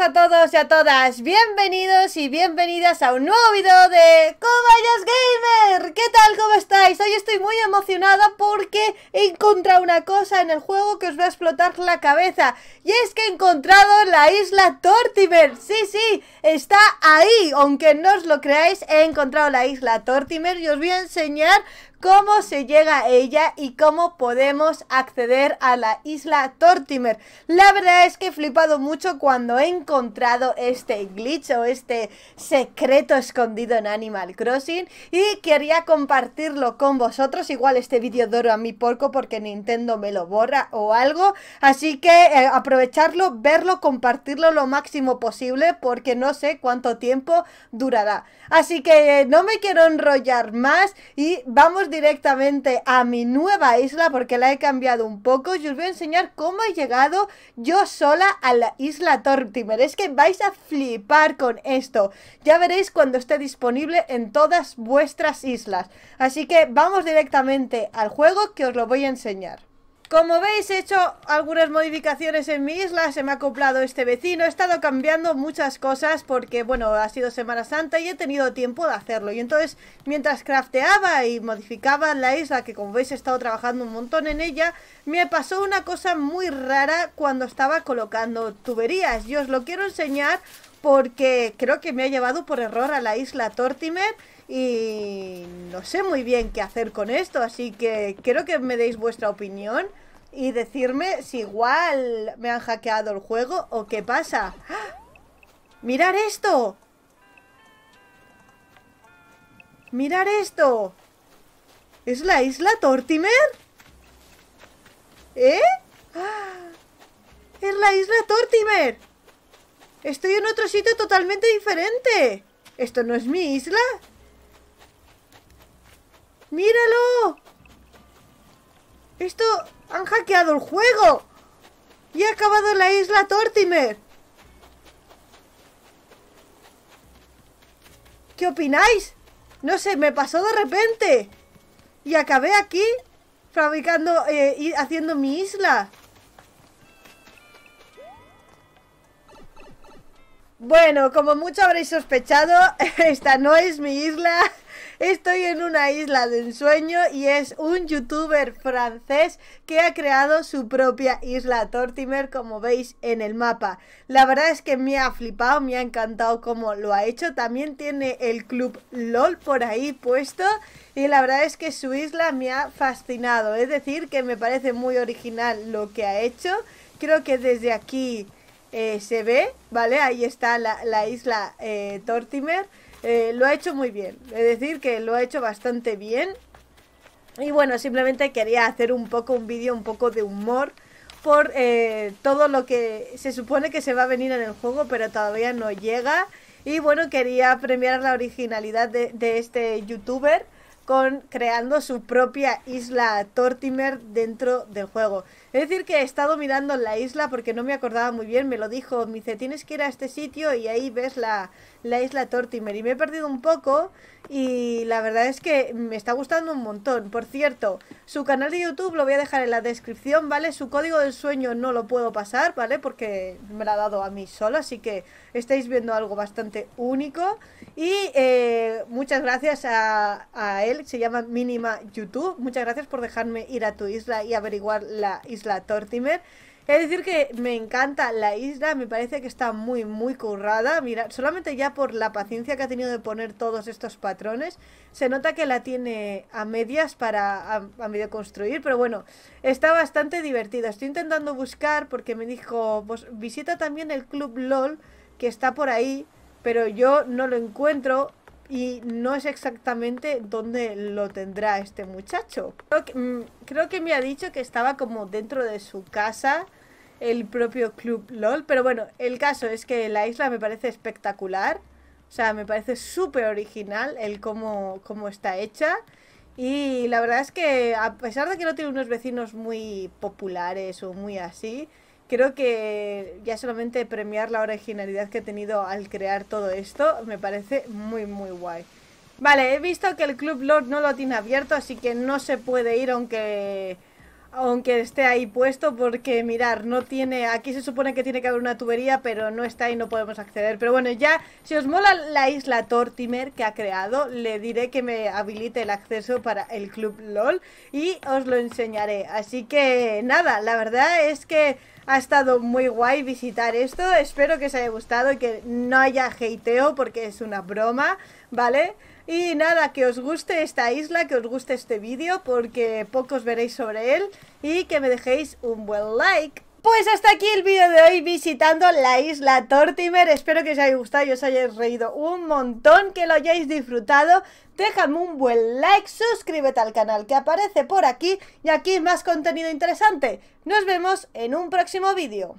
a todos y a todas, bienvenidos y bienvenidas a un nuevo vídeo de Cobayas Gamer ¿Qué tal? ¿Cómo estáis? Hoy estoy muy emocionada porque he encontrado una cosa en el juego que os va a explotar la cabeza Y es que he encontrado la isla Tortimer, sí, sí, está ahí, aunque no os lo creáis, he encontrado la isla Tortimer y os voy a enseñar cómo se llega a ella y cómo podemos acceder a la isla Tortimer. La verdad es que he flipado mucho cuando he encontrado este glitch o este secreto escondido en Animal Crossing y quería compartirlo con vosotros. Igual este vídeo doro a mi porco porque Nintendo me lo borra o algo. Así que eh, aprovecharlo, verlo, compartirlo lo máximo posible porque no sé cuánto tiempo durará. Así que eh, no me quiero enrollar más y vamos directamente a mi nueva isla porque la he cambiado un poco y os voy a enseñar cómo he llegado yo sola a la isla Tortimer es que vais a flipar con esto. Ya veréis cuando esté disponible en todas vuestras islas. Así que vamos directamente al juego que os lo voy a enseñar. Como veis he hecho algunas modificaciones en mi isla, se me ha acoplado este vecino, he estado cambiando muchas cosas porque bueno, ha sido Semana Santa y he tenido tiempo de hacerlo y entonces mientras crafteaba y modificaba la isla, que como veis he estado trabajando un montón en ella, me pasó una cosa muy rara cuando estaba colocando tuberías yo os lo quiero enseñar porque creo que me ha llevado por error a la isla Tortimer y no sé muy bien qué hacer con esto, así que quiero que me deis vuestra opinión y decirme si igual me han hackeado el juego o qué pasa. ¡Ah! ¡Mirar esto! ¡Mirar esto! ¿Es la isla Tortimer? ¿Eh? ¡Ah! ¡Es la isla Tortimer! Estoy en otro sitio totalmente diferente. ¿Esto no es mi isla? ¡Míralo! Esto... Han hackeado el juego. Y he acabado en la isla Tortimer. ¿Qué opináis? No sé, me pasó de repente. Y acabé aquí fabricando eh, y haciendo mi isla. Bueno, como mucho habréis sospechado, esta no es mi isla. Estoy en una isla de ensueño y es un youtuber francés que ha creado su propia isla Tortimer, como veis en el mapa. La verdad es que me ha flipado, me ha encantado cómo lo ha hecho. También tiene el club LOL por ahí puesto y la verdad es que su isla me ha fascinado. Es decir, que me parece muy original lo que ha hecho. Creo que desde aquí eh, se ve, ¿vale? Ahí está la, isla eh, Tortimer. Eh, lo ha hecho muy bien, es decir, que lo ha hecho bastante bien. Y bueno, simplemente quería hacer un poco un vídeo, un poco de humor por todo lo que se supone que se va a venir en el juego, pero todavía no llega. Y bueno, quería premiar la originalidad de este youtuber con creando su propia isla Tortimer dentro del juego. Es decir, que he estado mirando la isla porque no me acordaba muy bien, me lo dijo, me dice, tienes que ir a este sitio y ahí ves la, la isla Tortimer. Y me he perdido un poco, y la verdad es que me está gustando un montón. Por cierto, su canal de YouTube lo voy a dejar en la descripción, ¿vale? Su código del sueño no lo puedo pasar, ¿vale? Porque me lo ha dado a mí solo, así que estáis viendo algo bastante único. Y eh, muchas gracias a, a él, se llama Mínima YouTube. Muchas gracias por dejarme ir a tu isla y averiguar la isla Tortimer. Es decir, que me encanta la isla, me parece que está muy, muy currada. Mira, solamente ya por la paciencia que ha tenido de poner todos estos patrones, se nota que la tiene a medias para a, medio construir, pero bueno, está bastante divertida. Estoy intentando buscar porque me dijo, pues visita también el club LOL que está por ahí, pero yo no lo encuentro y no es exactamente dónde lo tendrá este muchacho. creo que, mm, me ha dicho que estaba como dentro de su casa el propio club LOL. Pero bueno, el caso es que la isla me parece espectacular. O sea, me parece súper original el cómo, está hecha. Y la verdad es que a pesar de que no tiene unos vecinos muy populares o muy así, creo que ya solamente premiar la originalidad que he tenido al crear todo esto me parece muy muy guay. Vale, he visto que el Club LOL no lo tiene abierto, así que no se puede ir aunque aunque esté ahí puesto porque mirar, no tiene, aquí se supone que tiene que haber una tubería, pero no está y no podemos acceder. Pero bueno, ya si os mola la isla Tortimer que ha creado, le diré que me habilite el acceso para el club LOL y os lo enseñaré. Así que nada, la verdad es que ha estado muy guay visitar esto. Espero que os haya gustado y que no haya hateo porque es una broma, ¿vale? Y nada, que os guste esta isla, que os guste este vídeo, porque pocos veréis sobre él. Y que me dejéis un buen like. Pues hasta aquí el vídeo de hoy visitando la isla Tortimer. Espero que os haya gustado y os hayáis reído un montón, que lo hayáis disfrutado. Déjame un buen like, suscríbete al canal que aparece por aquí y aquí más contenido interesante. Nos vemos en un próximo vídeo.